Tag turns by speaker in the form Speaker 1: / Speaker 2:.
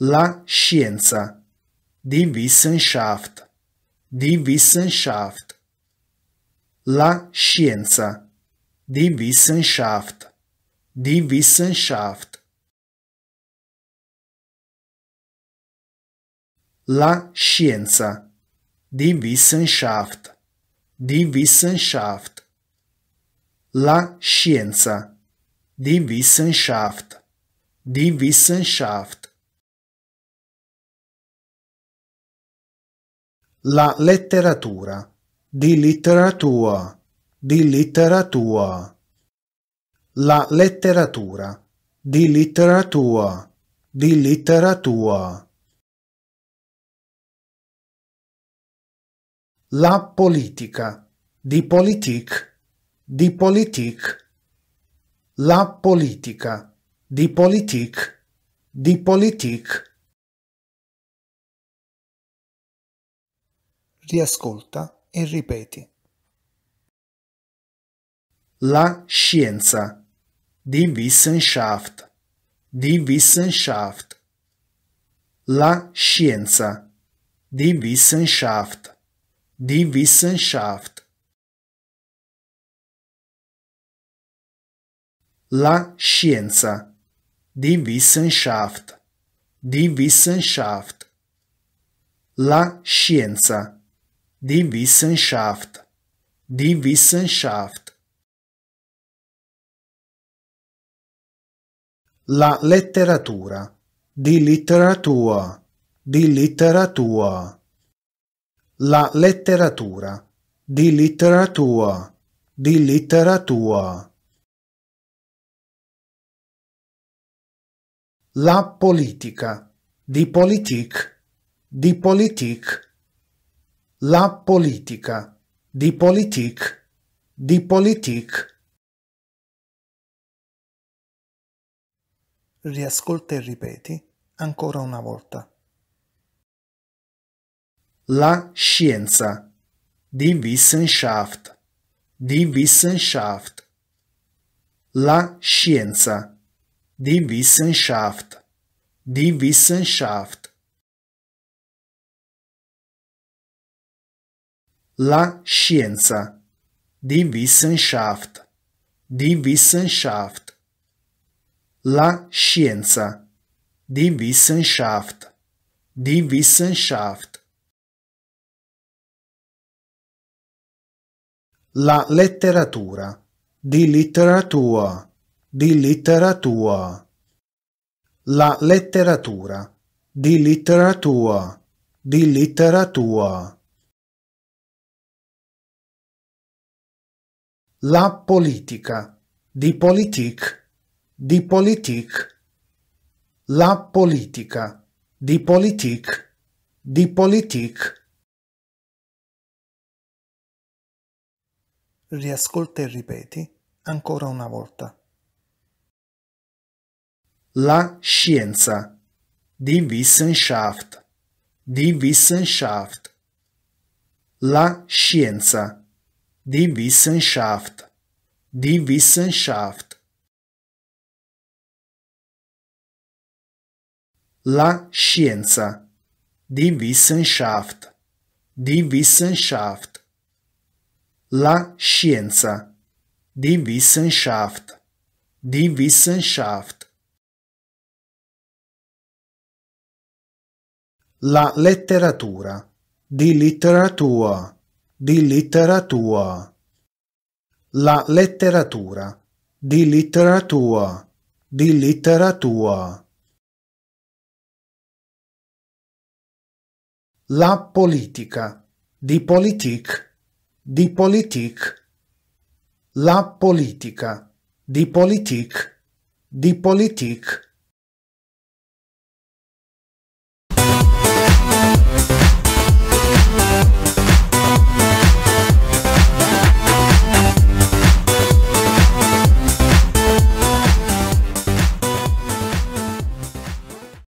Speaker 1: La scienza. Die Wissenschaft. Die Wissenschaft. La scienza.
Speaker 2: Die Wissenschaft. Die Wissenschaft. La scienza. Die Wissenschaft. Die Wissenschaft. La scienza. Die Wissenschaft. Die Wissenschaft. La letteratura. Di letteratura. Di letteratura. La letteratura. Di letteratura. Di letteratura. La politica. Di politik. Di politik. La politica. Di politik. Di politik. riascolta e ripeti.
Speaker 1: La scienza. Die Wissenschaft. Die Wissenschaft.
Speaker 2: La scienza. Die Wissenschaft. Die Wissenschaft. La scienza. Die Wissenschaft.
Speaker 1: Die Wissenschaft. La scienza.
Speaker 2: Die Wissenschaft. Die Wissenschaft. La letteratura. Di Literatur. Di Literatur. La letteratura. Di Literatur. Di Literatur. La politica. Di Politik. Di Politik. La politica. Di Politik. Di Politik. Riascolta e ripeti ancora una volta. La
Speaker 1: scienza. Di Wissenschaft. Di Wissenschaft.
Speaker 2: La scienza. Di Wissenschaft. Di Wissenschaft. La Scienza. Die Wissenschaft.
Speaker 1: Die Wissenschaft. La Scienza.
Speaker 2: Die Wissenschaft. Die Wissenschaft. La letteratura. Di letteratura. Di letteratura. La letteratura. Di Literatur. Di Literatur. La politica. di Politik. di Politik. La politica. di Politik. di Politik. Riascolta e ripeti ancora una volta. La scienza.
Speaker 1: di Wissenschaft. di Wissenschaft.
Speaker 2: La scienza. Die Wissenschaft. Die Wissenschaft. La scienza. Die Wissenschaft.
Speaker 1: Die Wissenschaft. La scienza. Die
Speaker 2: Wissenschaft. Die Wissenschaft. La letteratura. Die Literatur di letteratura la letteratura di letteratura di letteratura la politica di politik di politik la
Speaker 1: politica di politik di politik